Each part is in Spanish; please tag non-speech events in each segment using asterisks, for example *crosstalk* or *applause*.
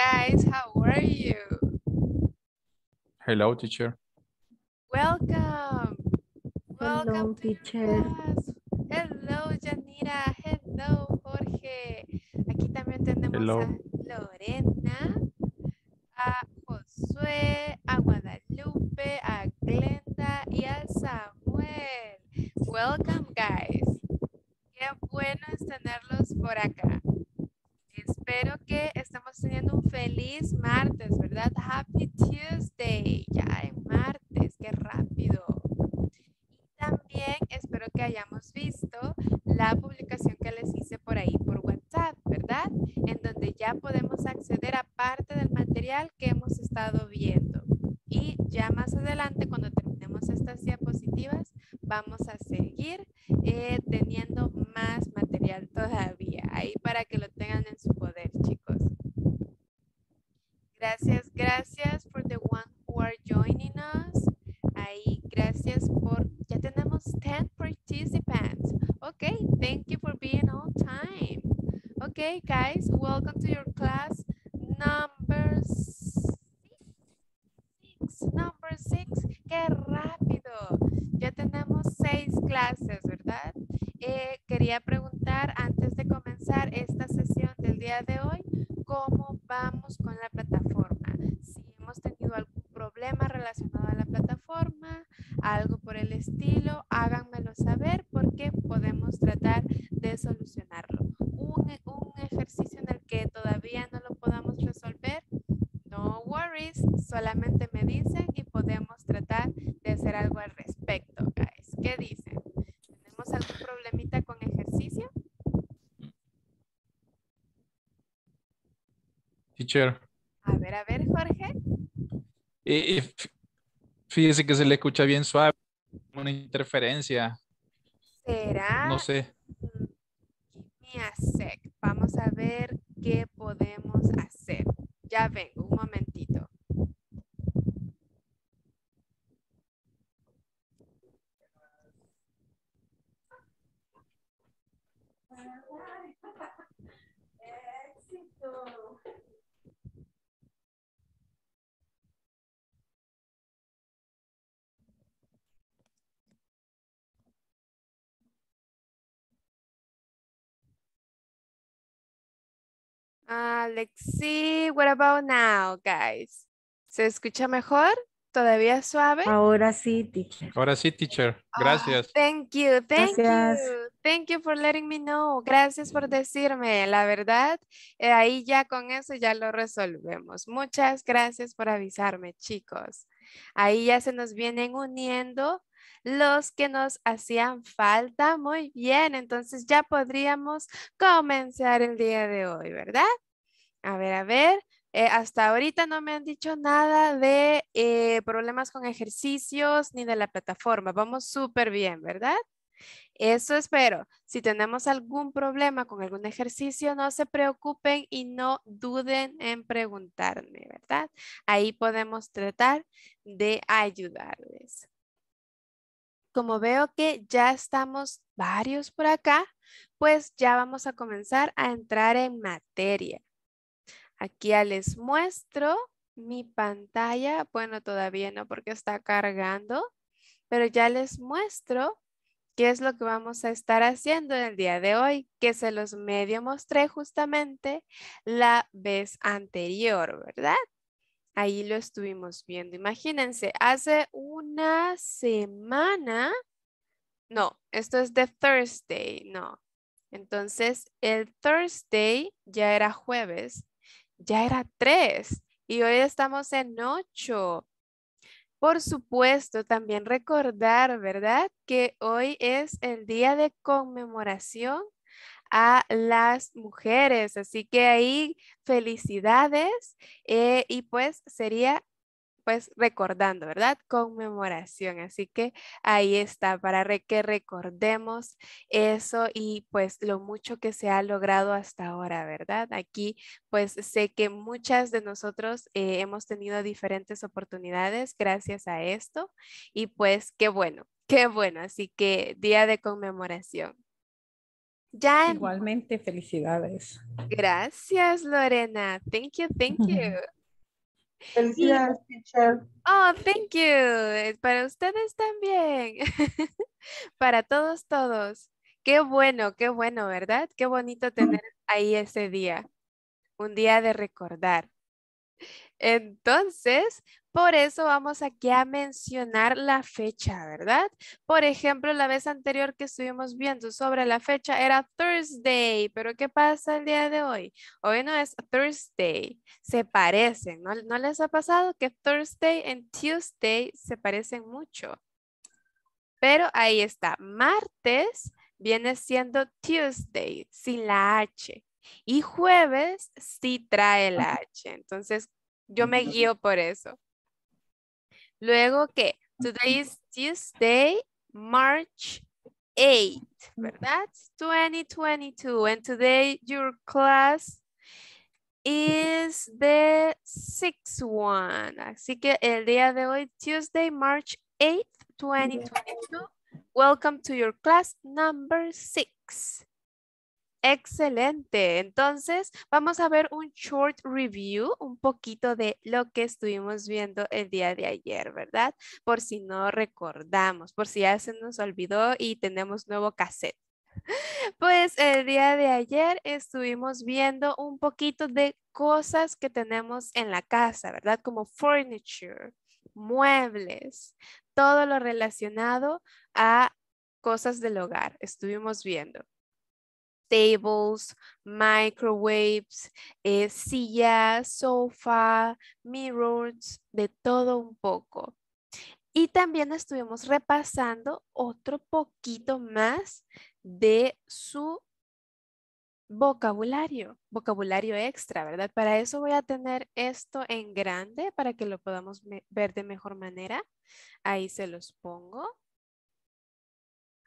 guys. How are you? Hello, teacher. Welcome. Welcome teacher. Hello, Janira. Hello, Jorge. Aquí también tenemos a Lorena, a Josué, a Guadalupe, a Glenda y a Samuel. Welcome, guys. Qué bueno es tenerlos por acá espero que estamos teniendo un feliz martes, ¿verdad? Happy Tuesday, ya es martes, qué rápido. Y también espero que hayamos visto la publicación que les hice por ahí por WhatsApp, ¿verdad? En donde ya podemos acceder a parte del material que hemos estado viendo. relacionado a la plataforma, algo por el estilo, háganmelo saber porque podemos tratar de solucionarlo. E, un, ejercicio en el que todavía no lo podamos resolver, no worries, solamente me dicen y podemos tratar de hacer algo al respecto, guys. ¿Qué dicen? ¿Tenemos algún problemita con ejercicio? Teacher y fíjese que se le escucha bien suave, una interferencia. ¿Será? No sé. Sec. Vamos a ver qué podemos hacer. Ya vengo, un momentito. Éxito. Alexi, let's see, what about now, guys? ¿Se escucha mejor? ¿Todavía suave? Ahora sí, teacher. Ahora sí, teacher. Ah, gracias. thank you, thank Gracias. you. Thank you for letting me know. Gracias por decirme, la verdad. Eh, ahí ya con eso ya lo resolvemos. Muchas gracias por avisarme, chicos. Ahí ya se nos vienen uniendo los que nos hacían falta. Muy bien, entonces ya podríamos comenzar el día de hoy, ¿verdad? A ver, a ver. Eh, hasta ahorita no me han dicho nada de eh, problemas con ejercicios ni de la plataforma. Vamos súper bien, ¿verdad? Eso espero. Si tenemos algún problema con algún ejercicio, no se preocupen y no duden en preguntarme, ¿verdad? Ahí podemos tratar de ayudarles como veo que ya estamos varios por acá, pues ya vamos a comenzar a entrar en materia. Aquí ya les muestro mi pantalla. Bueno, todavía no porque está cargando, pero ya les muestro qué es lo que vamos a estar haciendo en el día de hoy, que se los medio mostré justamente la vez anterior, ¿verdad? Ahí lo estuvimos viendo. Imagínense, hace una semana. No, esto es de Thursday, no. Entonces, el Thursday ya era jueves, ya era 3 y hoy estamos en ocho. Por supuesto, también recordar, ¿verdad? Que hoy es el día de conmemoración a las mujeres. Así que ahí felicidades eh, y pues sería pues recordando, ¿verdad? Conmemoración. Así que ahí está, para que recordemos eso y pues lo mucho que se ha logrado hasta ahora, ¿verdad? Aquí pues sé que muchas de nosotros eh, hemos tenido diferentes oportunidades gracias a esto y pues qué bueno, qué bueno. Así que día de conmemoración. Igualmente, felicidades. Gracias, Lorena. Thank you, thank you. Felicidades, teacher. Oh, thank you. Eh, para ustedes también. *laughs* Para todos, todos. Qué bueno, qué bueno, ¿verdad? Qué bonito tener ahí ese día. Un día de recordar. Entonces, por eso vamos aquí a mencionar la fecha, ¿verdad? Por ejemplo, la vez anterior que estuvimos viendo sobre la fecha era Thursday, pero ¿qué pasa el día de hoy? Hoy no es Thursday, se parecen, ¿no, les ha pasado que Thursday y Tuesday se parecen mucho? Pero ahí está, martes viene siendo Tuesday, sin la H. Y jueves sí trae la H, entonces yo me guío por eso. Luego que today is Tuesday, March 8, ¿verdad? 2022. And today your class is the sixth one. Así que el día de hoy, Tuesday, March 8, 2022. Welcome to your class number six. Excelente. Entonces, vamos a ver un short review, un poquito de lo que estuvimos viendo el día de ayer, ¿verdad? Por si no recordamos, por si ya se nos olvidó y tenemos nuevo cassette. *laughs* Pues el día de ayer estuvimos viendo un poquito de cosas que tenemos en la casa, ¿verdad? Como furniture, muebles, todo lo relacionado a cosas del hogar. Estuvimos viendo tables, microwaves, eh, sillas, sofá, mirrors, de todo un poco. Y también estuvimos repasando otro poquito más de su vocabulario, vocabulario extra, ¿verdad? Para eso voy a tener esto en grande para que lo podamos ver de mejor manera. Ahí se los pongo.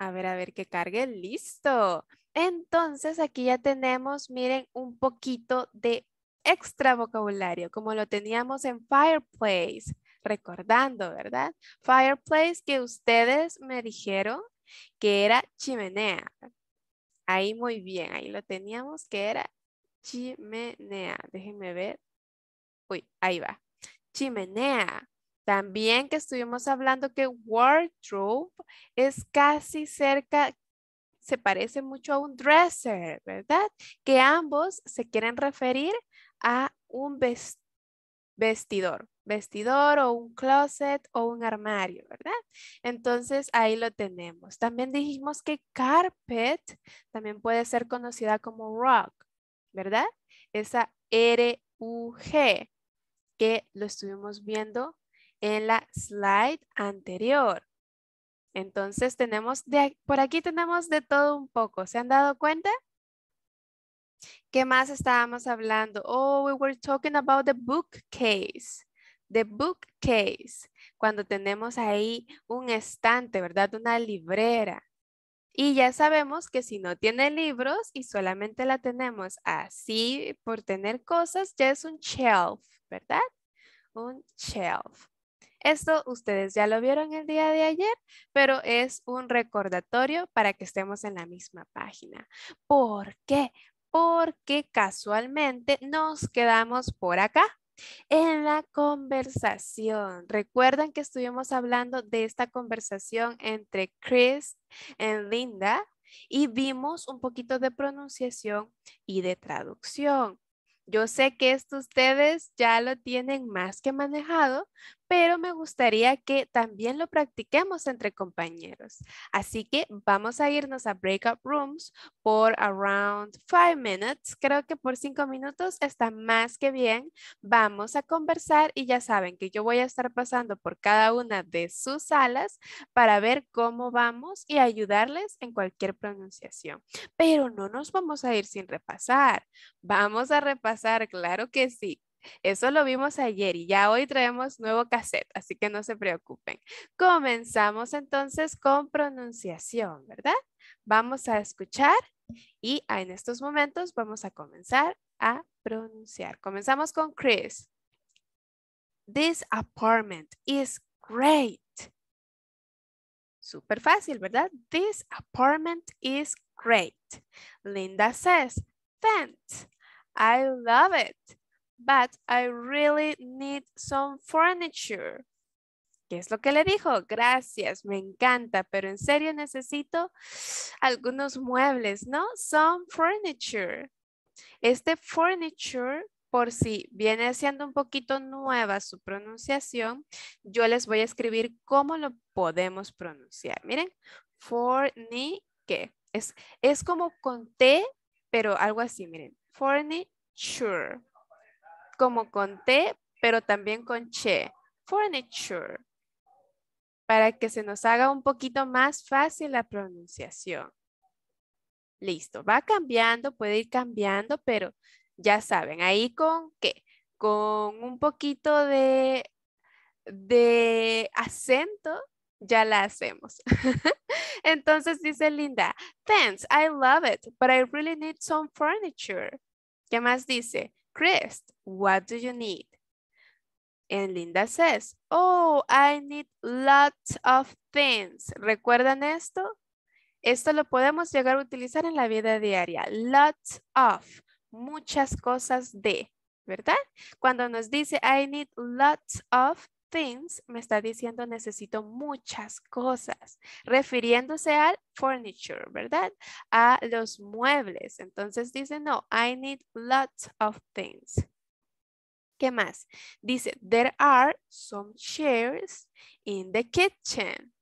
A ver, a ver que cargue. Listo. Entonces aquí ya tenemos, miren, un poquito de extra vocabulario, como lo teníamos en Fireplace. Recordando, ¿verdad? Fireplace que ustedes me dijeron que era chimenea. Ahí muy bien, ahí lo teníamos que era chimenea. Déjenme ver. Uy, ahí va. Chimenea. También que estuvimos hablando que wardrobe es casi cerca, se parece mucho a un dresser, ¿verdad? Que ambos se quieren referir a un vestidor, vestidor o un closet o un armario, ¿verdad? Entonces ahí lo tenemos. También dijimos que carpet también puede ser conocida como rug, ¿verdad? Esa R-U-G que lo estuvimos viendo en la slide anterior. Entonces tenemos, por aquí tenemos de todo un poco. ¿Se han dado cuenta? ¿Qué más estábamos hablando? Oh, we were talking about the bookcase. The bookcase. Cuando tenemos ahí un estante, ¿verdad? Una librera. Y ya sabemos que si no tiene libros y solamente la tenemos así por tener cosas, ya es un shelf, ¿verdad? Un shelf. Esto ustedes ya lo vieron el día de ayer, pero es un recordatorio para que estemos en la misma página. ¿Por qué? Porque casualmente nos quedamos por acá en la conversación. Recuerdan que estuvimos hablando de esta conversación entre Chris y Linda y vimos un poquito de pronunciación y de traducción. Yo sé que esto ustedes ya lo tienen más que manejado, pero me gustaría que también lo practiquemos entre compañeros. Así que vamos a irnos a breakout rooms por around five minutes. Creo que por cinco minutos está más que bien. Vamos a conversar y ya saben que yo voy a estar pasando por cada una de sus salas para ver cómo vamos y ayudarles en cualquier pronunciación. Pero no nos vamos a ir sin repasar. Vamos a repasar, claro que sí. Eso lo vimos ayer y ya hoy traemos nuevo cassette, así que no se preocupen. Comenzamos entonces con pronunciación, ¿verdad? Vamos a escuchar y en estos momentos vamos a comenzar a pronunciar. Comenzamos con Chris. This apartment is great. Súper fácil, ¿verdad? This apartment is great. Linda says, thanks. I love it but I really need some furniture. ¿Qué es lo que le dijo? Gracias, me encanta, pero en serio necesito algunos muebles, ¿no? Some furniture. Este furniture, por si viene siendo un poquito nueva su pronunciación, yo les voy a escribir cómo lo podemos pronunciar. Miren, fornique. Es, es como con T, pero algo así, miren. Furniture como con T, pero también con Che. Furniture. Para que se nos haga un poquito más fácil la pronunciación. Listo, va cambiando, puede ir cambiando, pero ya saben, ahí con qué? Con un poquito de, de acento, ya la hacemos. *laughs* Entonces dice Linda, thanks, I love it, but I really need some furniture. ¿Qué más dice? Chris, what do you need? And Linda says, oh, I need lots of things. ¿Recuerdan esto? Esto lo podemos llegar a utilizar en la vida diaria. Lots of, muchas cosas de, ¿verdad? Cuando nos dice I need lots of, things me está diciendo necesito muchas cosas, refiriéndose al furniture, ¿verdad? A los muebles. Entonces dice, no, I need lots of things. ¿Qué más? Dice, there are some chairs in the kitchen,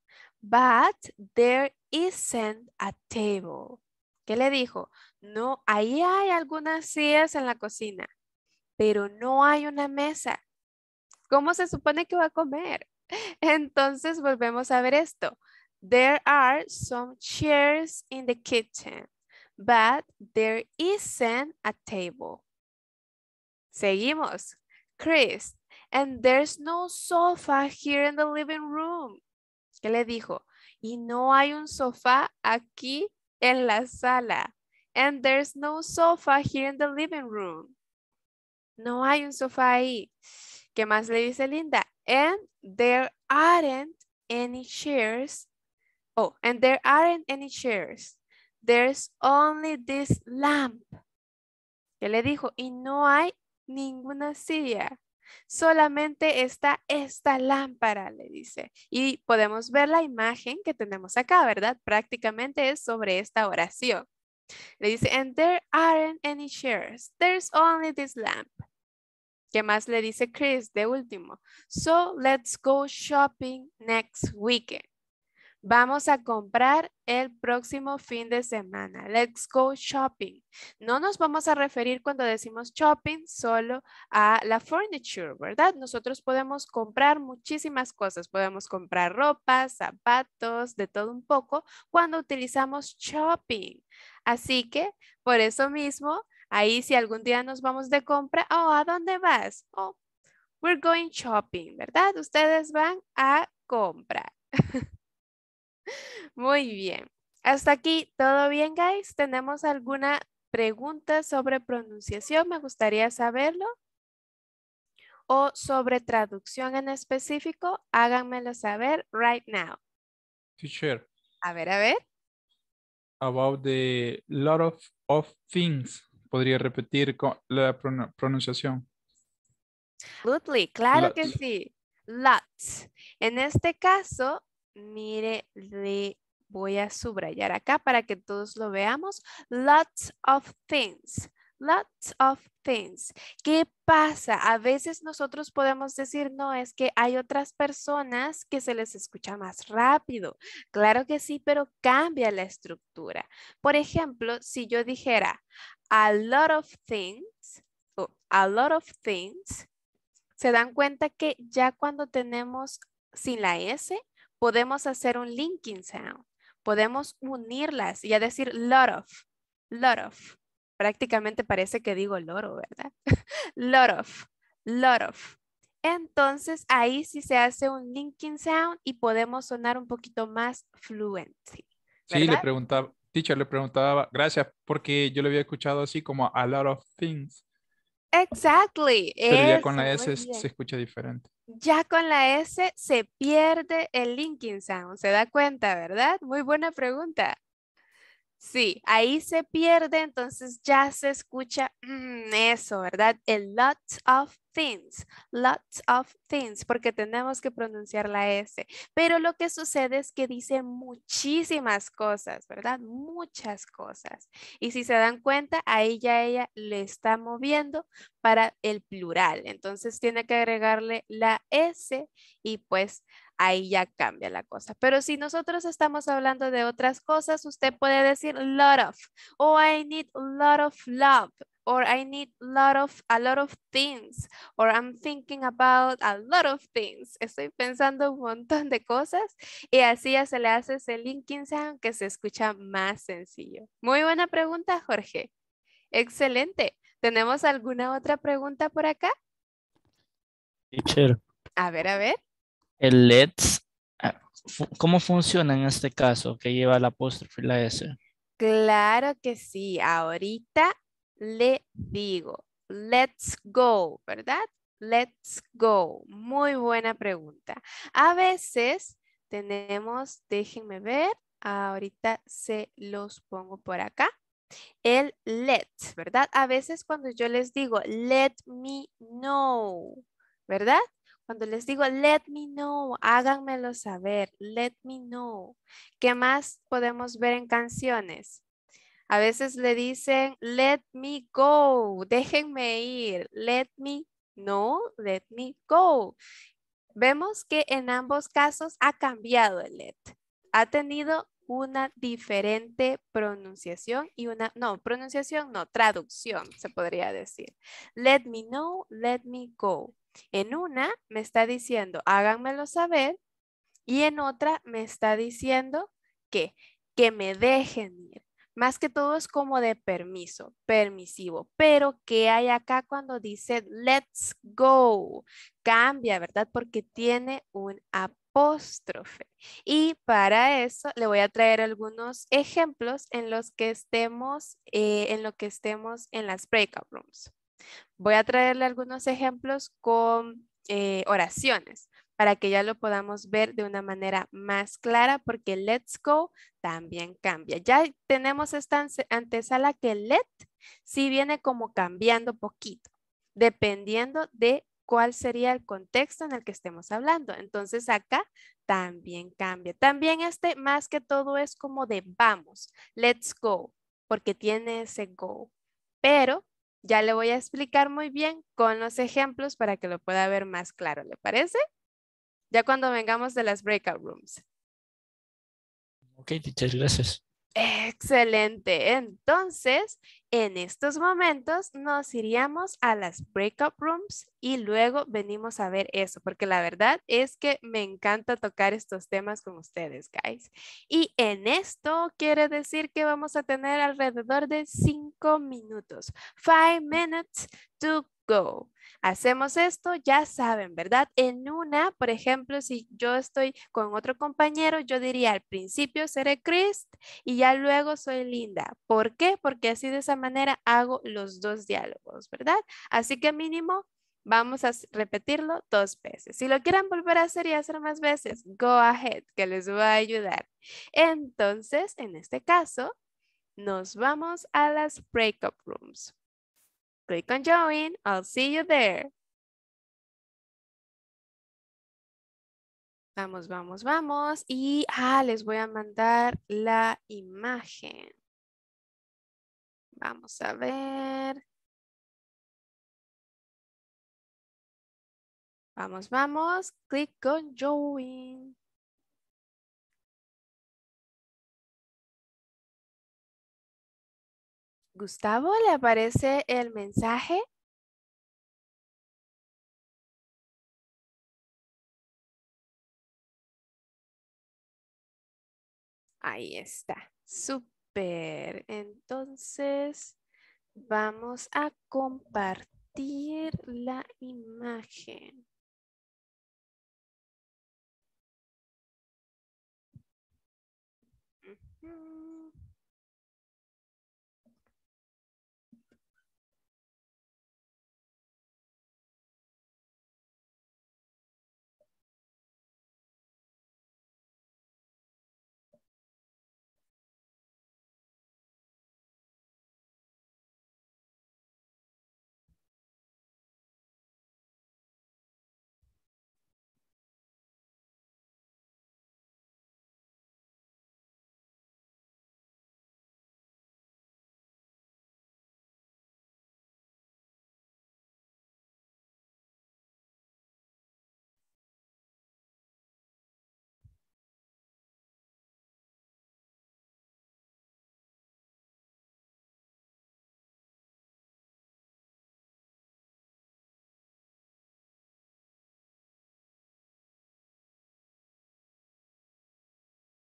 but there isn't a table. ¿Qué le dijo? No, ahí hay algunas sillas en la cocina, pero no hay una mesa. ¿Cómo se supone que va a comer? *laughs* Entonces volvemos a ver esto. There are some chairs in the kitchen, but there isn't a table. Seguimos. Chris, and there's no sofa here in the living room. ¿Qué le dijo? Y no hay un sofá aquí en la sala. And there's no sofa here in the living room. No hay un sofá ahí. ¿Qué más le dice Linda? And there aren't any shares. Oh, and there aren't any chairs. There's only this lamp. ¿Qué le dijo? Y no hay ninguna silla. Solamente está esta lámpara, le dice. Y podemos ver la imagen que tenemos acá, ¿verdad? Prácticamente es sobre esta oración. Le dice, and there aren't any chairs. There's only this lamp. ¿Qué más le dice Chris de último? So let's go shopping next weekend. Vamos a comprar el próximo fin de semana. Let's go shopping. No nos vamos a referir cuando decimos shopping solo a la furniture, ¿verdad? Nosotros podemos comprar muchísimas cosas. Podemos comprar ropa, zapatos, de todo un poco cuando utilizamos shopping. Así que por eso mismo Ahí si algún día nos vamos de compra, oh, ¿a dónde vas? Oh, we're going shopping, ¿verdad? Ustedes van a comprar. *laughs* Muy bien. Hasta aquí, ¿todo bien, guys? ¿Tenemos alguna pregunta sobre pronunciación? Me gustaría saberlo. O sobre traducción en específico, háganmelo saber right now. A ver, a ver. About the lot of, of things podría repetir la pronunciación? Absolutely, claro que sí. Lots. En este caso, mire, le voy a subrayar acá para que todos lo veamos. Lots of things. Lots of things. ¿Qué pasa? A veces nosotros podemos decir, no, es que hay otras personas que se les escucha más rápido. Claro que sí, pero cambia la estructura. Por ejemplo, si yo dijera, a lot of things, a lot of things, se dan cuenta que ya cuando tenemos sin la S, podemos hacer un linking sound. Podemos unirlas y a decir lot of, lot of. Prácticamente parece que digo loro, ¿verdad? *laughs* lot of, lot of. Entonces ahí sí se hace un linking sound y podemos sonar un poquito más fluente. Sí, le preguntaba, teacher le preguntaba, gracias, porque yo le había escuchado así como a lot of things. Exactly. Pero ya con la S se escucha diferente. Ya con la S se pierde el linking sound, se da cuenta, ¿verdad? Muy buena pregunta. Sí, ahí se pierde, entonces ya se escucha mm, eso, ¿verdad? A lot of things, lots of things, porque tenemos que pronunciar la S. Pero lo que sucede es que dice muchísimas cosas, ¿verdad? Muchas cosas. Y si se dan cuenta, ahí ya ella le está moviendo para el plural. Entonces tiene que agregarle la S y pues ahí ya cambia la cosa. Pero si nosotros estamos hablando de otras cosas, usted puede decir lot of, o oh, I need a lot of love, or I need lot of, a lot of things, or I'm thinking about a lot of things. Estoy pensando un montón de cosas y así ya se le hace ese linking sound que se escucha más sencillo. Muy buena pregunta, Jorge. Excelente. ¿Tenemos alguna otra pregunta por acá? Teacher. A ver, a ver. El let's, ah, ¿cómo funciona en este caso que lleva la apóstrofe y la S? Claro que sí. Ahorita le digo, let's go, ¿verdad? Let's go. Muy buena pregunta. A veces tenemos, déjenme ver, ahorita se los pongo por acá. El let, ¿verdad? A veces cuando yo les digo, let me know, ¿verdad? Cuando les digo, let me know, háganmelo saber, let me know. ¿Qué más podemos ver en canciones? A veces le dicen, let me go, déjenme ir, let me know, let me go. Vemos que en ambos casos ha cambiado el let. Ha tenido una diferente pronunciación y una, no, pronunciación no, traducción se podría decir. Let me know, let me go. En una me está diciendo, háganmelo saber, y en otra me está diciendo que, que me dejen ir. Más que todo es como de permiso, permisivo. Pero ¿qué hay acá cuando dice let's go? Cambia, ¿verdad? Porque tiene un apóstrofe. Y para eso le voy a traer algunos ejemplos en los que estemos, eh, en lo que estemos en las breakout rooms. Voy a traerle algunos ejemplos con eh, oraciones para que ya lo podamos ver de una manera más clara porque let's go también cambia. Ya tenemos esta antesala que let sí viene como cambiando poquito, dependiendo de cuál sería el contexto en el que estemos hablando. Entonces acá también cambia. También este más que todo es como de vamos, let's go, porque tiene ese go. Pero ya le voy a explicar muy bien con los ejemplos para que lo pueda ver más claro, ¿le parece? Ya cuando vengamos de las breakout rooms. Ok, teacher, gracias. Excelente. Entonces, en estos momentos nos iríamos a las up rooms y luego venimos a ver eso, porque la verdad es que me encanta tocar estos temas con ustedes, guys. Y en esto quiere decir que vamos a tener alrededor de 5 minutos. Five minutes to go hacemos esto, ya saben, ¿verdad? En una, por ejemplo, si yo estoy con otro compañero, yo diría al principio seré Chris y ya luego soy Linda. ¿Por qué? Porque así de esa manera hago los dos diálogos, ¿verdad? Así que mínimo vamos a repetirlo dos veces. Si lo quieren volver a hacer y hacer más veces, go ahead, que les va a ayudar. Entonces, en este caso, nos vamos a las breakup rooms. Click on join. I'll see you there. Vamos, vamos, vamos. Y ah, les voy a mandar la imagen. Vamos a ver. Vamos, vamos. Click on join. Gustavo, ¿le aparece el mensaje? Ahí está. Súper. Entonces, vamos a compartir la imagen.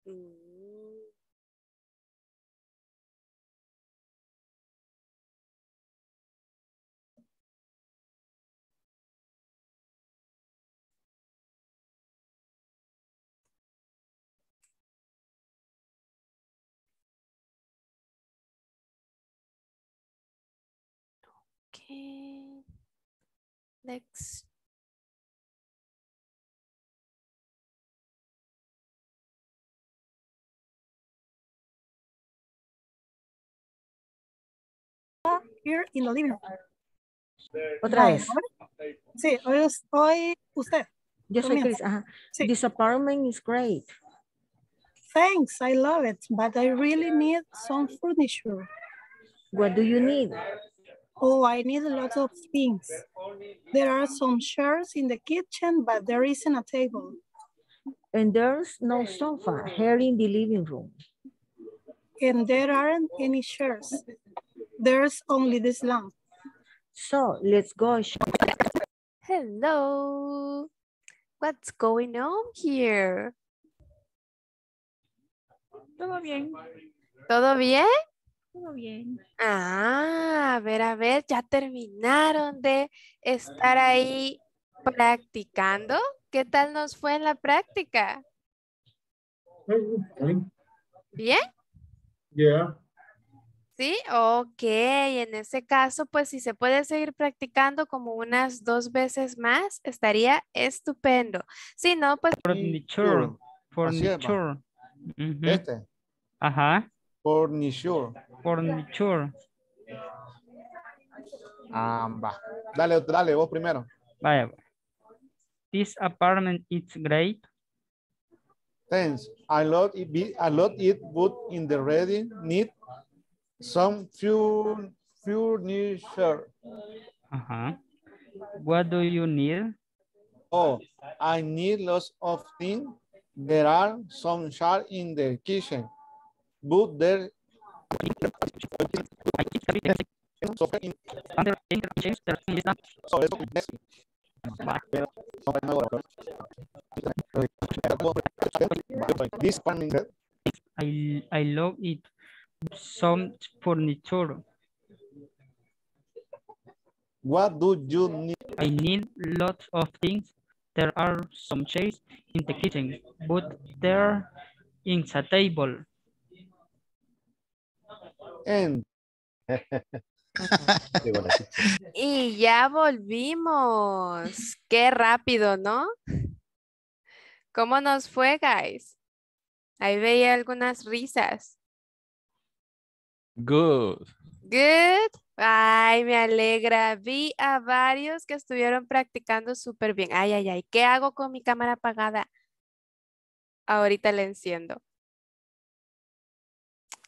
Mm. Okay. Next here in the living room. Otra vez. Sí, hoy, hoy usted. Yo soy Chris. Ajá. Sí. This apartment is great. Thanks, I love it, but I really need some furniture. What do you need? Oh, I need a lot of things. There are some chairs in the kitchen, but there isn't a table. And there's no sofa here in the living room. And there aren't any chairs. There's only this lamp. So let's go. Hello. What's going on here? Todo bien. ¿Todo bien? Todo bien. Ah, a ver, a ver, ya terminaron de estar ahí practicando. ¿Qué tal nos fue en la práctica? Bien. Bien. Sí, ok. En ese caso, pues si se puede seguir practicando como unas dos veces más, estaría estupendo. Si no, pues... Furniture. Furniture. Este. Ajá. Furniture. Furniture. Ah, va. Dale, dale, vos primero. Vaya. Pues. This apartment is great. Thanks. I love it, I love it, but in the ready. need Some few furniture. Uh-huh. What do you need? Oh, I need lots of things. There are some shards in the kitchen, but there I I love it. some furniture. What do you need? I need lots of things. There are some chairs in the kitchen, but there in the table. And *laughs* y ya volvimos. Qué rápido, ¿no? ¿Cómo nos fue, guys? Ahí veía algunas risas. Good. Good. Ay, me alegra. Vi a varios que estuvieron practicando súper bien. Ay, ay, ay. ¿Qué hago con mi cámara apagada? Ahorita la enciendo.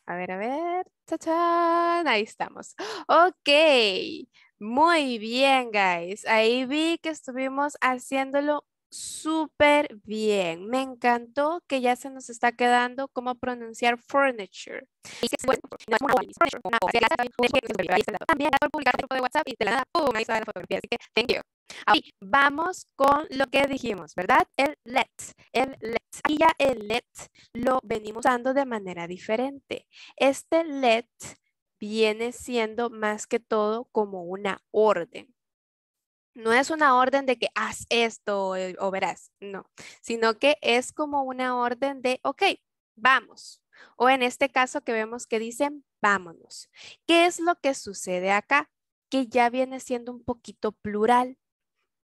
A ver, a ver. Ahí estamos. Ok. Muy bien, guys. Ahí vi que estuvimos haciéndolo súper bien. Me encantó que ya se nos está quedando cómo pronunciar furniture. También publicar y te la da, Así que, thank you. vamos con lo que dijimos, ¿verdad? El let, el let y ya el let lo venimos usando de manera diferente. Este let viene siendo más que todo como una orden no es una orden de que haz esto eh, o, verás, no, sino que es como una orden de, ok, vamos. O en este caso que vemos que dicen, vámonos. ¿Qué es lo que sucede acá? Que ya viene siendo un poquito plural,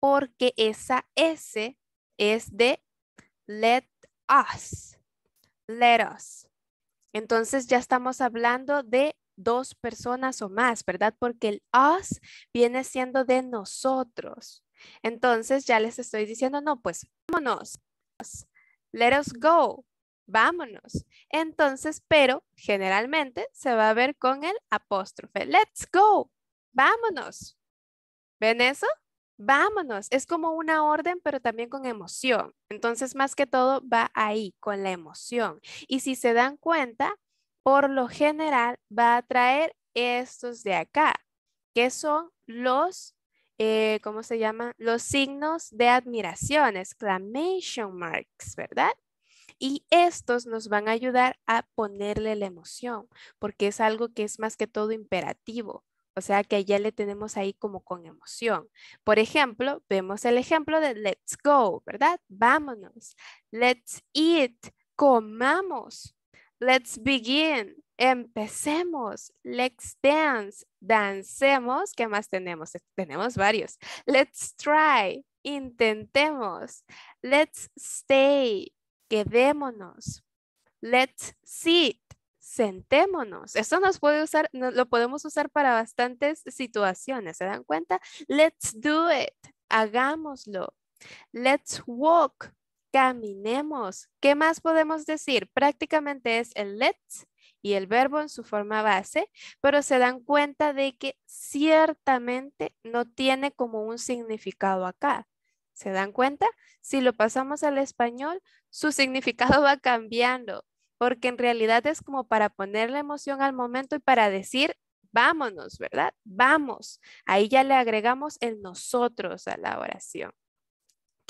porque esa S es de let us, let us. Entonces ya estamos hablando de dos personas o más, ¿verdad? Porque el us viene siendo de nosotros. Entonces ya les estoy diciendo, no, pues vámonos. Let us go. Vámonos. Entonces, pero generalmente se va a ver con el apóstrofe. Let's go. Vámonos. ¿Ven eso? Vámonos. Es como una orden, pero también con emoción. Entonces, más que todo, va ahí, con la emoción. Y si se dan cuenta, por lo general va a traer estos de acá, que son los, eh, ¿cómo se llaman? Los signos de admiración, exclamation marks, ¿verdad? Y estos nos van a ayudar a ponerle la emoción, porque es algo que es más que todo imperativo. O sea que ya le tenemos ahí como con emoción. Por ejemplo, vemos el ejemplo de let's go, ¿verdad? Vámonos. Let's eat, comamos. Let's begin. Empecemos. Let's dance. Dancemos. ¿Qué más tenemos? Tenemos varios. Let's try. Intentemos. Let's stay. Quedémonos. Let's sit. Sentémonos. Esto nos puede usar, lo podemos usar para bastantes situaciones. ¿Se dan cuenta? Let's do it. Hagámoslo. Let's walk caminemos. ¿Qué más podemos decir? Prácticamente es el let's y el verbo en su forma base, pero se dan cuenta de que ciertamente no tiene como un significado acá. ¿Se dan cuenta? Si lo pasamos al español, su significado va cambiando, porque en realidad es como para poner la emoción al momento y para decir, vámonos, ¿verdad? Vamos. Ahí ya le agregamos el nosotros a la oración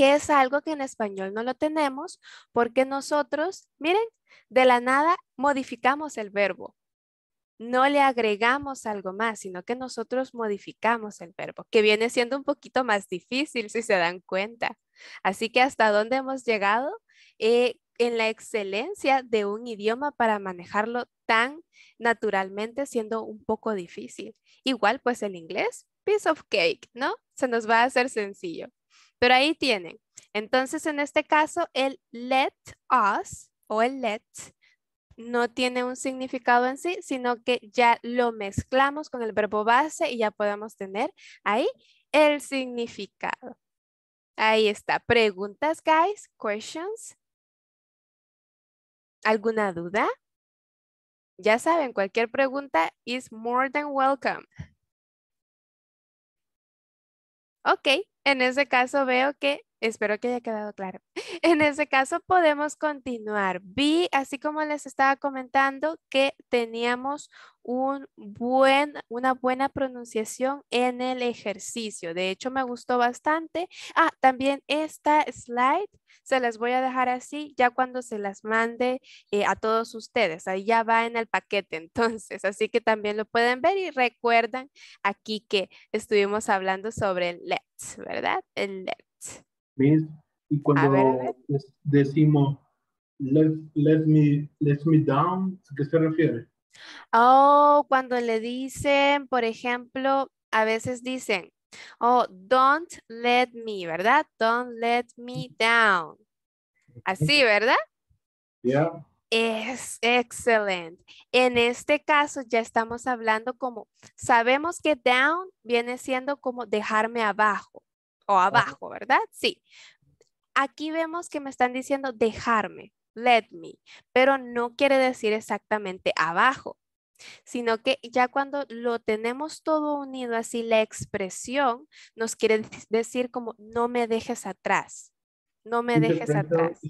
que es algo que en español no lo tenemos porque nosotros, miren, de la nada modificamos el verbo. No le agregamos algo más, sino que nosotros modificamos el verbo, que viene siendo un poquito más difícil si se dan cuenta. Así que hasta dónde hemos llegado eh, en la excelencia de un idioma para manejarlo tan naturalmente siendo un poco difícil. Igual pues el inglés, piece of cake, ¿no? Se nos va a hacer sencillo. Pero ahí tienen. Entonces, en este caso, el let us o el let no tiene un significado en sí, sino que ya lo mezclamos con el verbo base y ya podemos tener ahí el significado. Ahí está. ¿Preguntas, guys? ¿Questions? ¿Alguna duda? Ya saben, cualquier pregunta is more than welcome. Ok, en ese caso veo que, espero que haya quedado claro, *laughs* en ese caso podemos continuar. Vi, así como les estaba comentando, que teníamos un buen, una buena pronunciación en el ejercicio. De hecho, me gustó bastante. Ah, también esta slide se las voy a dejar así ya cuando se las mande eh, a todos ustedes. Ahí ya va en el paquete entonces, así que también lo pueden ver y recuerdan aquí que estuvimos hablando sobre el let's, ¿verdad? El let's. Y cuando decimos let, me, let me down, ¿a qué se refiere? Oh, cuando le dicen, por ejemplo, a veces dicen, Oh, don't let me, ¿verdad? Don't let me down. Así, ¿verdad? Yeah. Es excelente. En este caso ya estamos hablando como, sabemos que down viene siendo como dejarme abajo o abajo, ¿verdad? Sí. Aquí vemos que me están diciendo dejarme, let me, pero no quiere decir exactamente abajo sino que ya cuando lo tenemos todo unido así, la expresión nos quiere decir como no me dejes atrás, no me dejes atrás.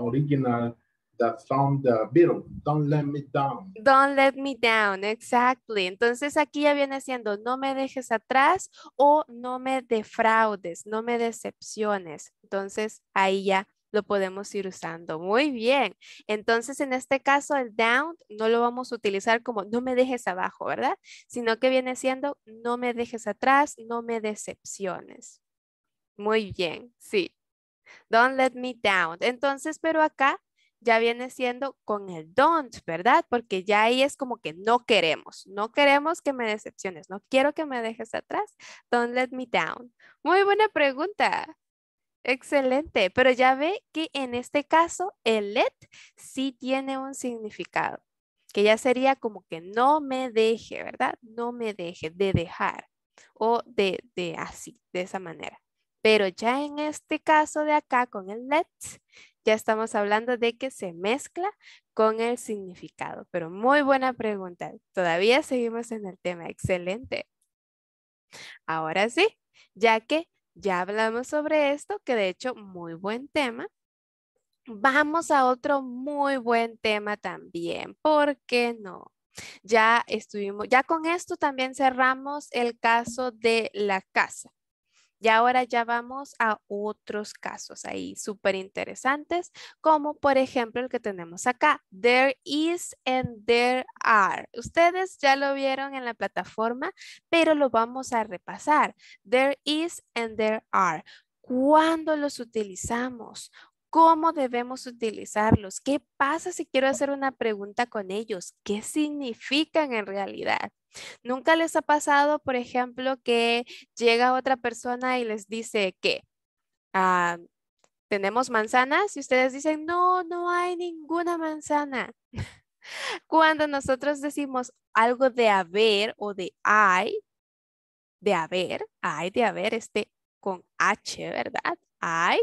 original Don't Let Me Down. Don't Let Me Down, exactly. Entonces aquí ya viene siendo no me dejes atrás o no me defraudes, no me decepciones. Entonces ahí ya lo podemos ir usando. Muy bien. Entonces, en este caso, el down no lo vamos a utilizar como no me dejes abajo, ¿verdad? Sino que viene siendo no me dejes atrás, no me decepciones. Muy bien, sí. Don't let me down. Entonces, pero acá ya viene siendo con el don't, ¿verdad? Porque ya ahí es como que no queremos, no queremos que me decepciones, no quiero que me dejes atrás. Don't let me down. Muy buena pregunta. Excelente, pero ya ve que en este caso el let sí tiene un significado, que ya sería como que no me deje, ¿verdad? No me deje de dejar o de, así, de esa manera. Pero ya en este caso de acá con el let, ya estamos hablando de que se mezcla con el significado. Pero muy buena pregunta. Todavía seguimos en el tema. Excelente. Ahora sí, ya que ya hablamos sobre esto, que de hecho, muy buen tema. Vamos a otro muy buen tema también, ¿por qué no? Ya estuvimos, ya con esto también cerramos el caso de la casa. Y ahora ya vamos a otros casos ahí súper interesantes, como por ejemplo el que tenemos acá, there is and there are. Ustedes ya lo vieron en la plataforma, pero lo vamos a repasar. There is and there are. ¿Cuándo los utilizamos? ¿Cómo debemos utilizarlos? ¿Qué pasa si quiero hacer una pregunta con ellos? ¿Qué significan en realidad? ¿Nunca les ha pasado, por ejemplo, que llega otra persona y les dice que ah, tenemos manzanas y ustedes dicen, no, no hay ninguna manzana? *laughs* Cuando nosotros decimos algo de haber o de hay, de haber, hay de haber, este con H, ¿verdad? Hay.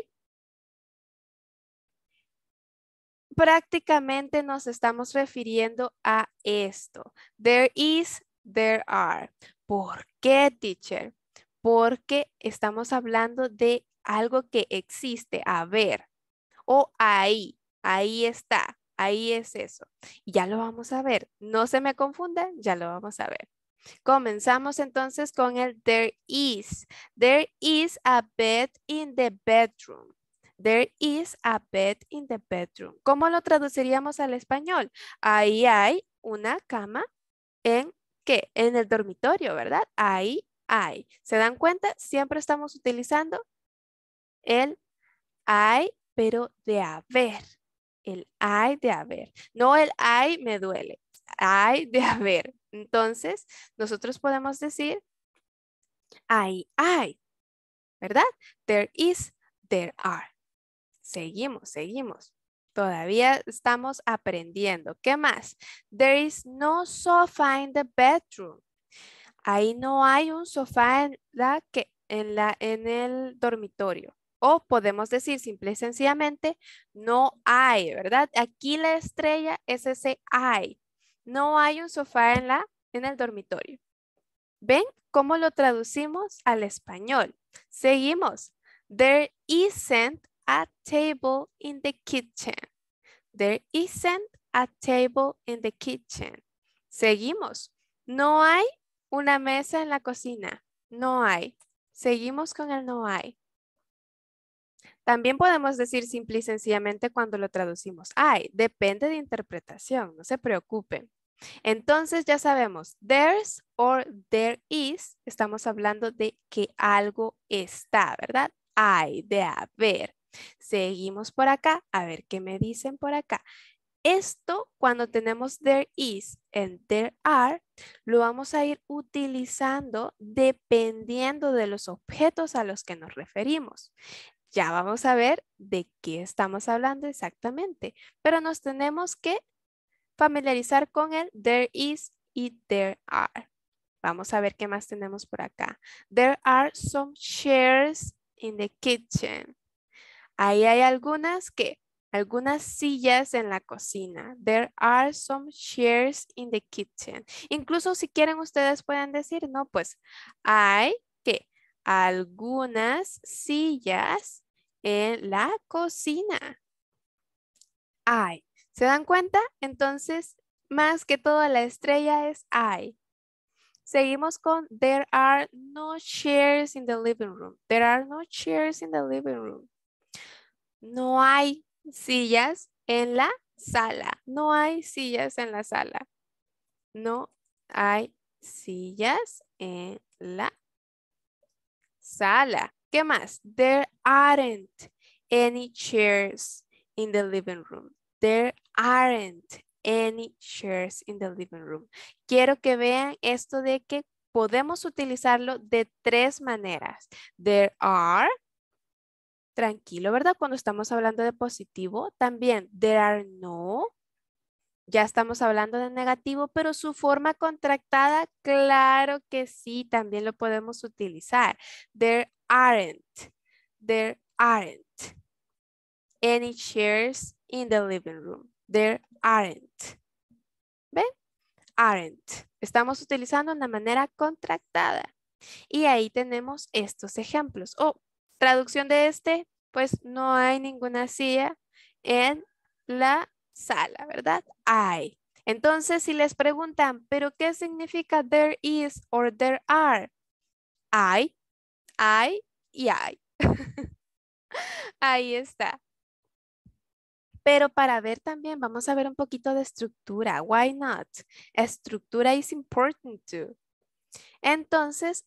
Prácticamente nos estamos refiriendo a esto. There is there are. ¿Por qué, teacher? Porque estamos hablando de algo que existe, a ver, o ahí, ahí está, ahí es eso. Ya lo vamos a ver, no se me confunda. ya lo vamos a ver. Comenzamos entonces con el there is. There is a bed in the bedroom. There is a bed in the bedroom. ¿Cómo lo traduciríamos al español? Ahí hay una cama en que en el dormitorio, ¿verdad? Hay, hay. ¿Se dan cuenta? Siempre estamos utilizando el hay, pero de haber. El hay de haber. No el hay me duele. Hay de *laughs* haber. Entonces, nosotros podemos decir hay, hay. ¿Verdad? There is, there are. Seguimos, seguimos. Todavía estamos aprendiendo. ¿Qué más? There is no sofa in the bedroom. Ahí no hay un sofá en, la en, la, en el dormitorio. O podemos decir simple y sencillamente, no hay, ¿verdad? Aquí la estrella es ese hay. No hay un sofá en, la, en el dormitorio. ¿Ven cómo lo traducimos al español? Seguimos. There isn't a table in the kitchen. There isn't a table in the kitchen. Seguimos. No hay una mesa en la cocina. No hay. Seguimos con el no hay. También podemos decir simple y sencillamente cuando lo traducimos. Hay, depende de interpretación, no se preocupen. Entonces ya sabemos, there's or there is, estamos hablando de que algo está, ¿verdad? Hay, de haber. Seguimos por acá, a ver qué me dicen por acá. Esto, cuando tenemos there is and there are, lo vamos a ir utilizando dependiendo de los objetos a los que nos referimos. Ya vamos a ver de qué estamos hablando exactamente, pero nos tenemos que familiarizar con el there is y there are. Vamos a ver qué más tenemos por acá. There are some chairs in the kitchen. Ahí hay algunas que, algunas sillas en la cocina. There are some chairs in the kitchen. Incluso si quieren ustedes pueden decir, no, pues hay que algunas sillas en la cocina. Hay. ¿Se dan cuenta? Entonces, más que todo la estrella es hay. Seguimos con there are no chairs in the living room. There are no chairs in the living room. No hay sillas en la sala. No hay sillas en la sala. No hay sillas en la sala. ¿Qué más? There aren't any chairs in the living room. There aren't any chairs in the living room. Quiero que vean esto de que podemos utilizarlo de tres maneras. There are, tranquilo, ¿verdad? Cuando estamos hablando de positivo, también there are no, ya estamos hablando de negativo, pero su forma contractada, claro que sí, también lo podemos utilizar. There aren't, there aren't any chairs in the living room. There aren't. ¿Ven? Aren't. Estamos utilizando una manera contractada. Y ahí tenemos estos ejemplos. oh, Traducción de este, pues no hay ninguna silla en la sala, ¿verdad? Hay. Entonces, si les preguntan, ¿pero qué significa there is or there are? Hay, hay y hay. *laughs* Ahí está. Pero para ver también, vamos a ver un poquito de estructura. Why not? Estructura is important too. Entonces,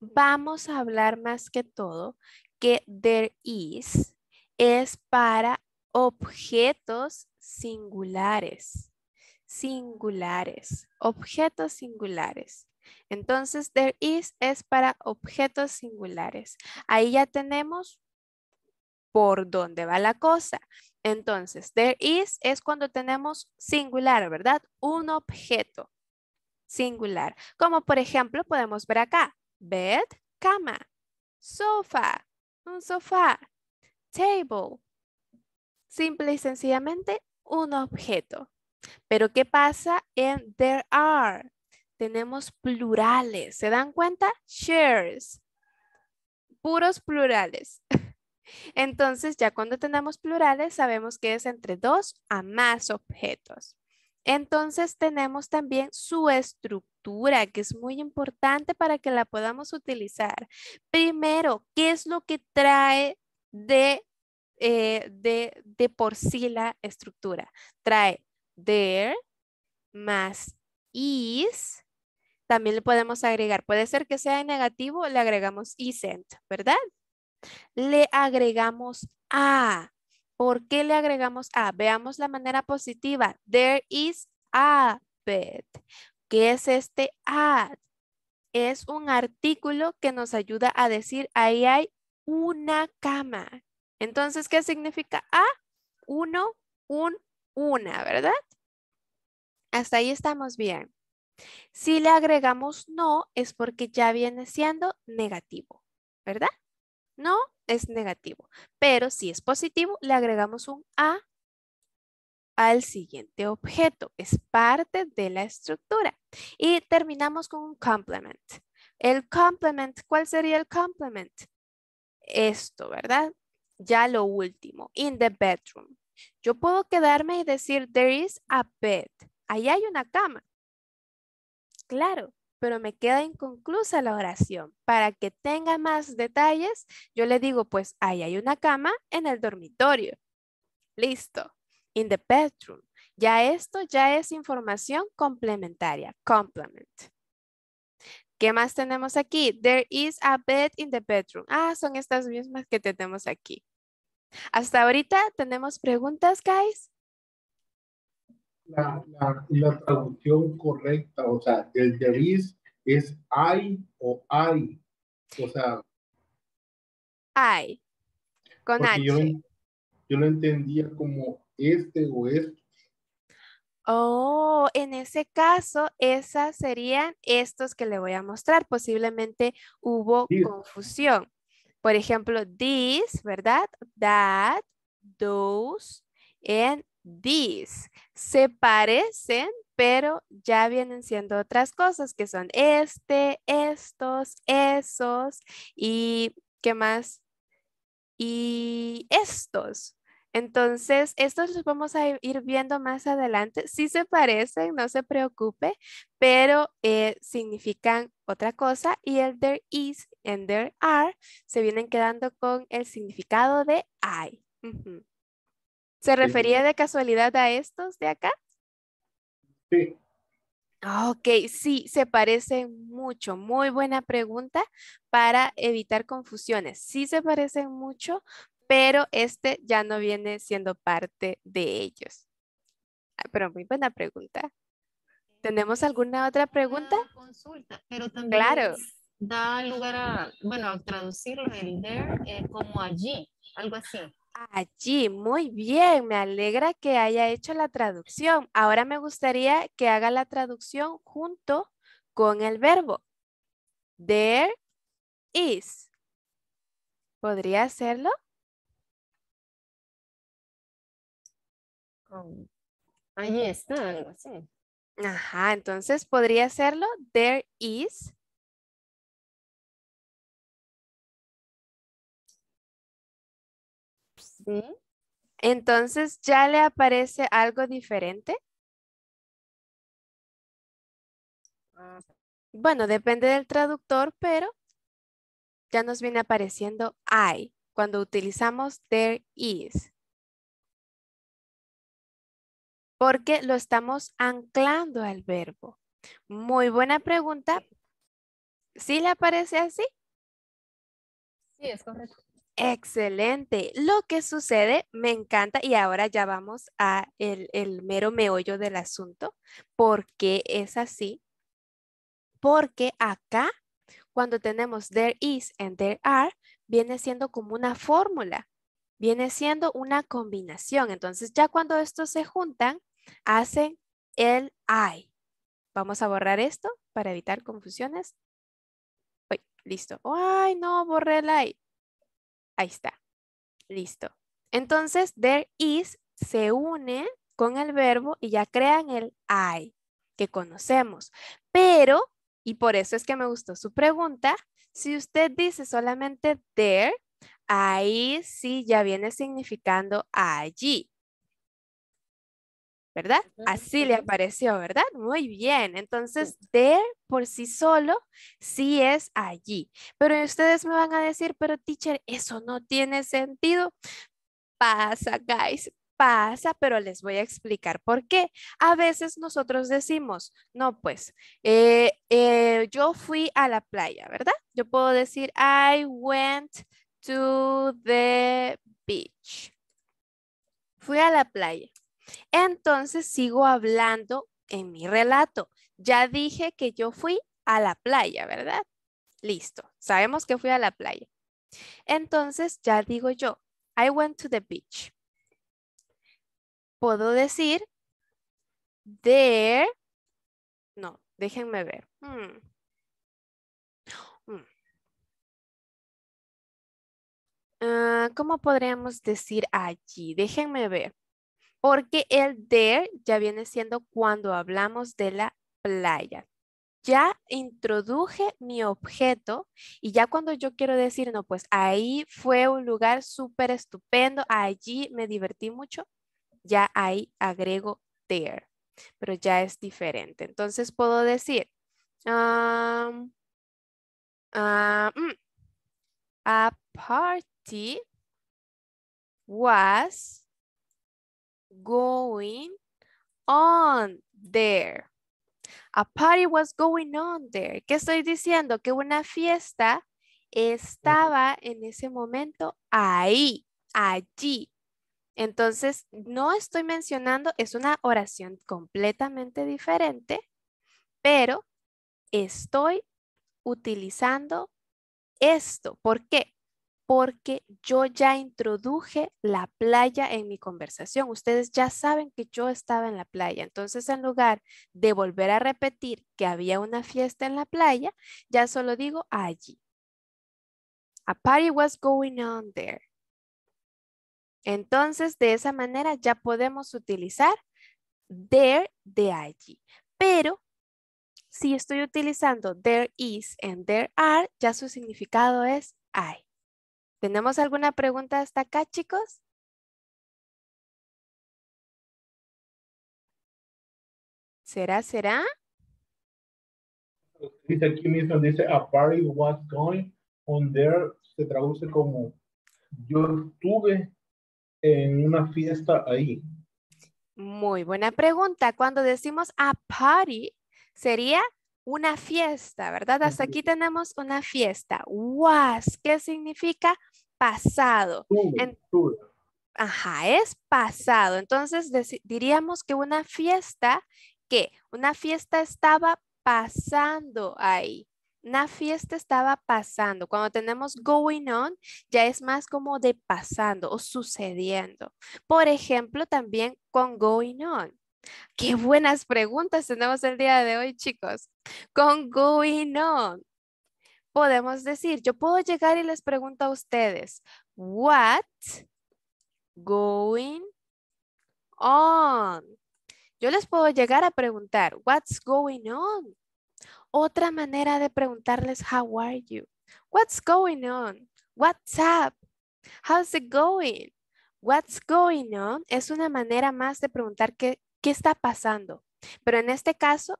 vamos a hablar más que todo que there is es para objetos singulares. Singulares. Objetos singulares. Entonces, there is es para objetos singulares. Ahí ya tenemos por dónde va la cosa. Entonces, there is es cuando tenemos singular, ¿verdad? Un objeto singular. Como por ejemplo, podemos ver acá, bed, cama, sofa, un sofá, table. Simple y sencillamente un objeto. Pero ¿qué pasa en there are? Tenemos plurales. ¿Se dan cuenta? Shares. Puros plurales. *laughs* Entonces, ya cuando tenemos plurales, sabemos que es entre dos a más objetos. Entonces, tenemos también su estructura que es muy importante para que la podamos utilizar. Primero, ¿qué es lo que trae eh, de, de, por sí la estructura? Trae there más is, también le podemos agregar. Puede ser que sea en negativo, le agregamos isn't, ¿verdad? Le agregamos a. ¿Por qué le agregamos a? Veamos la manera positiva. There is a bed. ¿Qué es este a? Es un artículo que nos ayuda a decir ahí hay una cama. Entonces, ¿qué significa a? Uno, un, una, ¿verdad? Hasta ahí estamos bien. Si le agregamos no, es porque ya viene siendo negativo, ¿verdad? No es negativo, pero si es positivo, le agregamos un a al siguiente objeto. Es parte de la estructura. Y terminamos con un complement. El complement, ¿cuál sería el complement? Esto, ¿verdad? Ya lo último, in the bedroom. Yo puedo quedarme y decir, there is a bed. Ahí hay una cama. Claro, pero me queda inconclusa la oración. Para que tenga más detalles, yo le digo, pues ahí hay una cama en el dormitorio. Listo. In the bedroom. Ya esto ya es información complementaria, complement. ¿Qué más tenemos aquí? There is a bed in the bedroom. Ah, son estas mismas que tenemos aquí. Hasta ahorita tenemos preguntas, guys. La, traducción correcta, o sea, el there is es I o I. O sea. I. Con H. Yo, yo lo entendía como este o esto. Oh, en ese caso, esas serían estos que le voy a mostrar. Posiblemente hubo confusión. Por ejemplo, this, ¿verdad? That, those, and this. Se parecen, pero ya vienen siendo otras cosas que son este, estos, esos y ¿qué más? Y estos. Entonces, estos los vamos a ir viendo más adelante. Sí se parecen, no se preocupe, pero eh, significan otra cosa y el there is and there are se vienen quedando con el significado de I. ¿Se refería de casualidad a estos de acá? Sí. Ok, sí, se parecen mucho. Muy buena pregunta para evitar confusiones. Sí se parecen mucho pero este ya no viene siendo parte de ellos. Ah, pero muy buena pregunta. ¿Tenemos alguna otra pregunta? Consulta, pero también claro. da lugar a, bueno, a traducirlo en there eh, como allí, algo así. Allí, muy bien, me alegra que haya hecho la traducción. Ahora me gustaría que haga la traducción junto con el verbo. There is. ¿Podría hacerlo? Ahí está, algo así. Ajá, entonces podría hacerlo. There is. Sí. Entonces, ¿ya le aparece algo diferente? Ah. Bueno, depende del traductor, pero ya nos viene apareciendo I cuando utilizamos there is porque lo estamos anclando al verbo. Muy buena pregunta. ¿Sí le aparece así? Sí, es correcto. Excelente. Lo que sucede, me encanta, y ahora ya vamos a el, mero meollo del asunto. ¿Por qué es así? Porque acá, cuando tenemos there is and there are, viene siendo como una fórmula, viene siendo una combinación. Entonces, ya cuando estos se juntan, hacen el I. Vamos a borrar esto para evitar confusiones. listo. Ay, no, borré el I. Ahí está. Listo. Entonces, there is se une con el verbo y ya crean el I que conocemos. Pero, y por eso es que me gustó su pregunta, si usted dice solamente there, ahí sí ya viene significando allí. ¿verdad? Así le apareció, ¿verdad? Muy bien. Entonces, there por sí solo sí es allí. Pero ustedes me van a decir, pero teacher, eso no tiene sentido. Pasa, guys, pasa, pero les voy a explicar por qué. A veces nosotros decimos, no, pues, eh, eh, yo fui a la playa, ¿verdad? Yo puedo decir, I went to the beach. Fui a la playa. Entonces sigo hablando en mi relato. Ya dije que yo fui a la playa, ¿verdad? Listo, sabemos que fui a la playa. Entonces ya digo yo, I went to the beach. Puedo decir, there, no, déjenme ver. Hmm. Hmm. Ah, ¿Cómo podríamos decir allí? Déjenme ver porque el there ya viene siendo cuando hablamos de la playa. Ya introduje mi objeto y ya cuando yo quiero decir, no, pues ahí fue un lugar súper estupendo, allí me divertí mucho, ya ahí agrego there, pero ya es diferente. Entonces puedo decir, ah, mm, a party was going on there. A party was going on there. ¿Qué estoy diciendo? Que una fiesta estaba en ese momento ahí, allí. Entonces, no estoy mencionando, es una oración completamente diferente, pero estoy utilizando esto. ¿Por qué? porque yo ya introduje la playa en mi conversación. Ustedes ya saben que yo estaba en la playa. Entonces, en lugar de volver a repetir que había una fiesta en la playa, ya solo digo allí. A party was going on there. Entonces, de esa manera ya podemos utilizar there de allí. Pero si estoy utilizando there is and there are, ya su significado es hay. ¿Tenemos alguna pregunta hasta acá, chicos? ¿Será, será? Dice aquí mismo, dice, a party was going on there, se traduce como, yo estuve en una fiesta ahí. Muy buena pregunta. Cuando decimos a party, sería una fiesta, ¿verdad? Hasta aquí tenemos una fiesta. Was, ¿qué significa pasado. ajá, es pasado. Entonces diríamos que una fiesta, que una fiesta estaba pasando ahí. Una fiesta estaba pasando. Cuando tenemos going on, ya es más como de pasando o sucediendo. Por ejemplo, también con going on. Qué buenas preguntas tenemos el día de hoy, chicos. Con going on podemos decir, yo puedo llegar y les pregunto a ustedes, what going on? Yo les puedo llegar a preguntar, what's going on? Otra manera de preguntarles, how are you? What's going on? What's up? How's it going? What's going on? Es una manera más de preguntar qué, qué está pasando. Pero en este caso,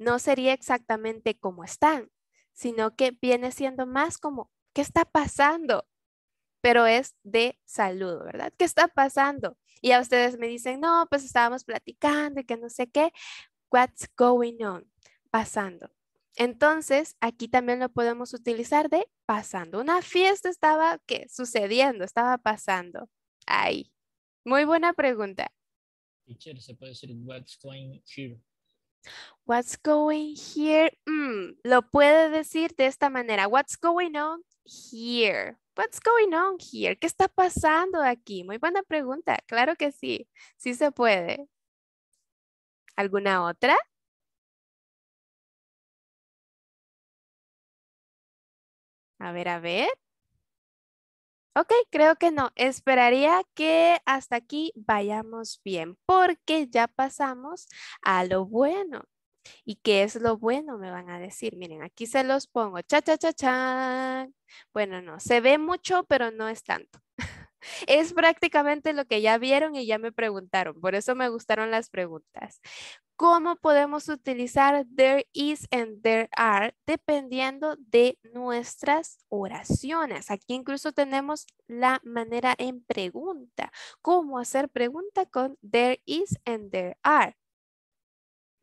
no sería exactamente cómo están, sino que viene siendo más como, ¿qué está pasando? Pero es de saludo, ¿verdad? ¿Qué está pasando? Y a ustedes me dicen, no, pues estábamos platicando y que no sé qué. What's going on? Pasando. Entonces, aquí también lo podemos utilizar de pasando. Una fiesta estaba, ¿qué? Sucediendo, estaba pasando. Ahí. Muy buena pregunta. what's going What's going here? Mm, lo puede decir de esta manera. What's going on here? What's going on here? ¿Qué está pasando aquí? Muy buena pregunta. Claro que sí. Sí se puede. ¿Alguna otra? A ver, a ver. Ok, creo que no. Esperaría que hasta aquí vayamos bien porque ya pasamos a lo bueno. ¿Y qué es lo bueno? Me van a decir. Miren, aquí se los pongo. Cha, cha, cha, cha. Bueno, no, se ve mucho, pero no es tanto. Es prácticamente lo que ya vieron y ya me preguntaron, por eso me gustaron las preguntas. ¿Cómo podemos utilizar there is and there are dependiendo de nuestras oraciones? Aquí incluso tenemos la manera en pregunta. ¿Cómo hacer pregunta con there is and there are?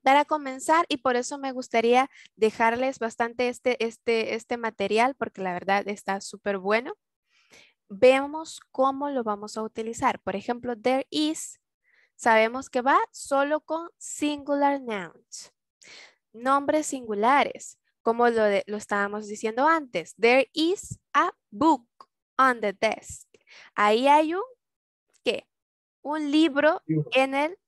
para comenzar y por eso me gustaría dejarles bastante este, este, este material porque la verdad está súper bueno. Vemos cómo lo vamos a utilizar. Por ejemplo, there is, sabemos que va solo con singular nouns. Nombres singulares, como lo, estábamos diciendo antes. There is a book on the desk. Ahí hay un, ¿qué? Un libro en el,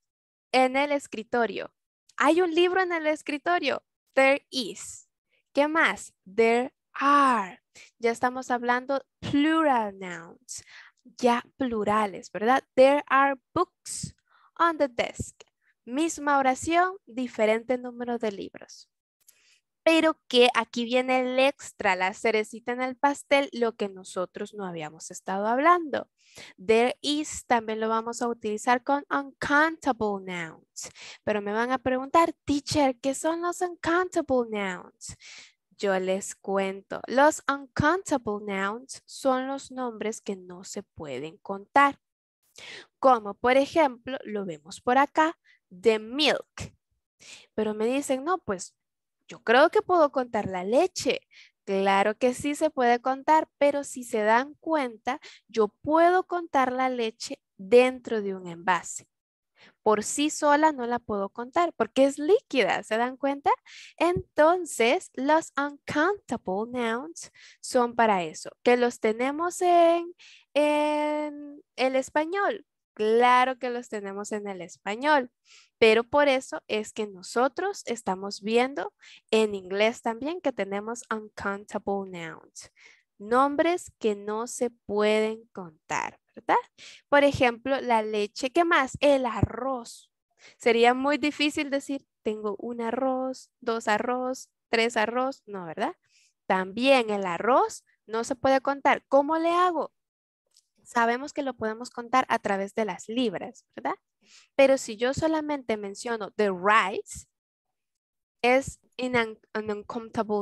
en el escritorio. Hay un libro en el escritorio. There is. ¿Qué más? There are. Ya estamos hablando plural nouns, ya plurales, ¿verdad? There are books on the desk. Misma oración, diferente número de libros. Pero que aquí viene el extra, la cerecita en el pastel, lo que nosotros no habíamos estado hablando. There is también lo vamos a utilizar con uncountable nouns. Pero me van a preguntar, teacher, ¿qué son los uncountable nouns? Yo les cuento. Los uncountable nouns son los nombres que no se pueden contar. Como por ejemplo, lo vemos por acá, the milk. Pero me dicen, no, pues yo creo que puedo contar la leche. Claro que sí se puede contar, pero si se dan cuenta, yo puedo contar la leche dentro de un envase por sí sola no la puedo contar porque es líquida, ¿se dan cuenta? Entonces, los uncountable nouns son para eso, que los tenemos en, en el español. Claro que los tenemos en el español, pero por eso es que nosotros estamos viendo en inglés también que tenemos uncountable nouns, nombres que no se pueden contar. ¿verdad? Por ejemplo, la leche, ¿qué más? El arroz. Sería muy difícil decir, tengo un arroz, dos arroz, tres arroz, no, ¿verdad? También el arroz no se puede contar. ¿Cómo le hago? Sabemos que lo podemos contar a través de las libras, ¿verdad? Pero si yo solamente menciono the rice, es an, un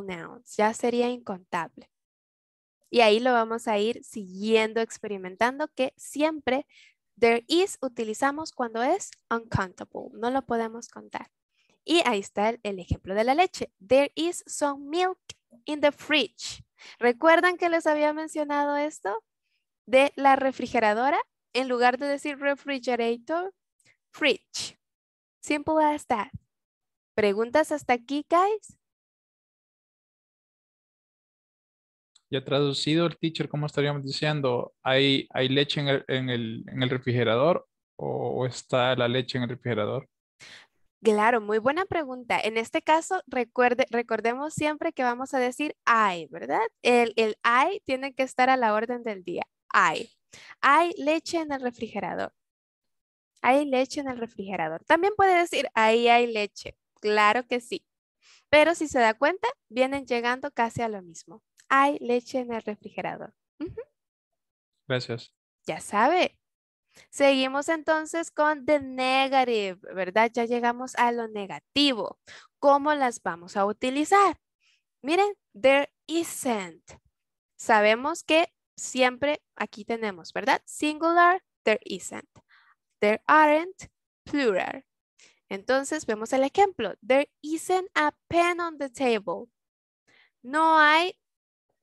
noun, ya sería incontable y ahí lo vamos a ir siguiendo experimentando que siempre there is utilizamos cuando es uncountable, no lo podemos contar. Y ahí está el ejemplo de la leche. There is some milk in the fridge. ¿Recuerdan que les había mencionado esto? De la refrigeradora, en lugar de decir refrigerator, fridge. Simple as that. ¿Preguntas hasta aquí, guys? Ya traducido el teacher, ¿cómo estaríamos diciendo? ¿Hay, leche en el, refrigerador o, está la leche en el refrigerador? Claro, muy buena pregunta. En este caso, recuerde, recordemos siempre que vamos a decir hay, ¿verdad? El, hay tiene que estar a la orden del día. Hay. Hay leche en el refrigerador. Hay leche en el refrigerador. También puede decir ahí hay leche. Claro que sí. Pero si se da cuenta, vienen llegando casi a lo mismo hay leche en el refrigerador. Gracias. Ya sabe. Seguimos entonces con the negative, ¿verdad? Ya llegamos a lo negativo. ¿Cómo las vamos a utilizar? Miren, there isn't. Sabemos que siempre aquí tenemos, ¿verdad? Singular, there isn't. There aren't, plural. Entonces vemos el ejemplo. There isn't a pen on the table. No hay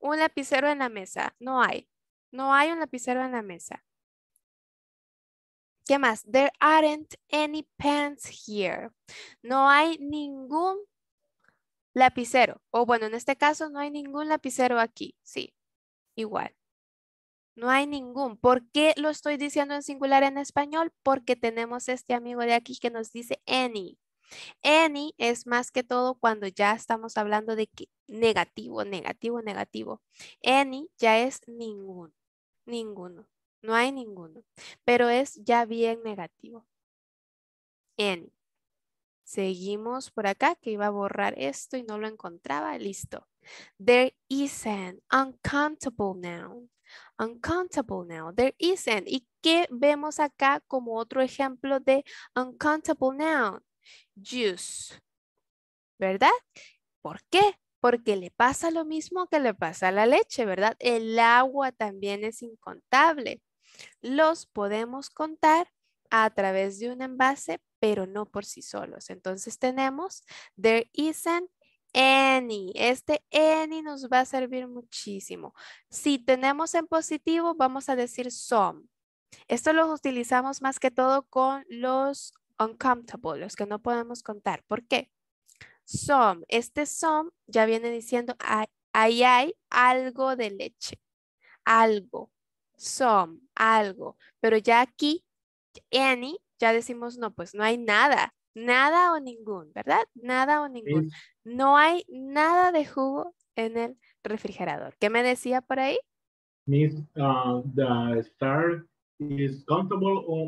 un lapicero en la mesa. No hay. No hay un lapicero en la mesa. ¿Qué más? There aren't any pens here. No hay ningún lapicero. O bueno, en este caso no hay ningún lapicero aquí. Sí, igual. No hay ningún. ¿Por qué lo estoy diciendo en singular en español? Porque tenemos este amigo de aquí que nos dice any. Any es más que todo cuando ya estamos hablando de que negativo, negativo, negativo. Any ya es ninguno, ninguno. No hay ninguno, pero es ya bien negativo. Any. Seguimos por acá que iba a borrar esto y no lo encontraba. Listo. There is an uncountable noun. Uncountable noun. There isn't. ¿Y qué vemos acá como otro ejemplo de uncountable noun? juice, ¿verdad? ¿Por qué? Porque le pasa lo mismo que le pasa a la leche, ¿verdad? El agua también es incontable. Los podemos contar a través de un envase, pero no por sí solos. Entonces tenemos, there isn't any. Este any nos va a servir muchísimo. Si tenemos en positivo, vamos a decir some. Esto lo utilizamos más que todo con los uncomfortable, los que no podemos contar. ¿Por qué? Some, este some ya viene diciendo ahí hay algo de leche, algo, some, algo, pero ya aquí, any, ya decimos no, pues no hay nada, nada o ningún, ¿verdad? Nada o ningún. No hay nada de jugo en el refrigerador. ¿Qué me decía por ahí? Miss, uh, the star is comfortable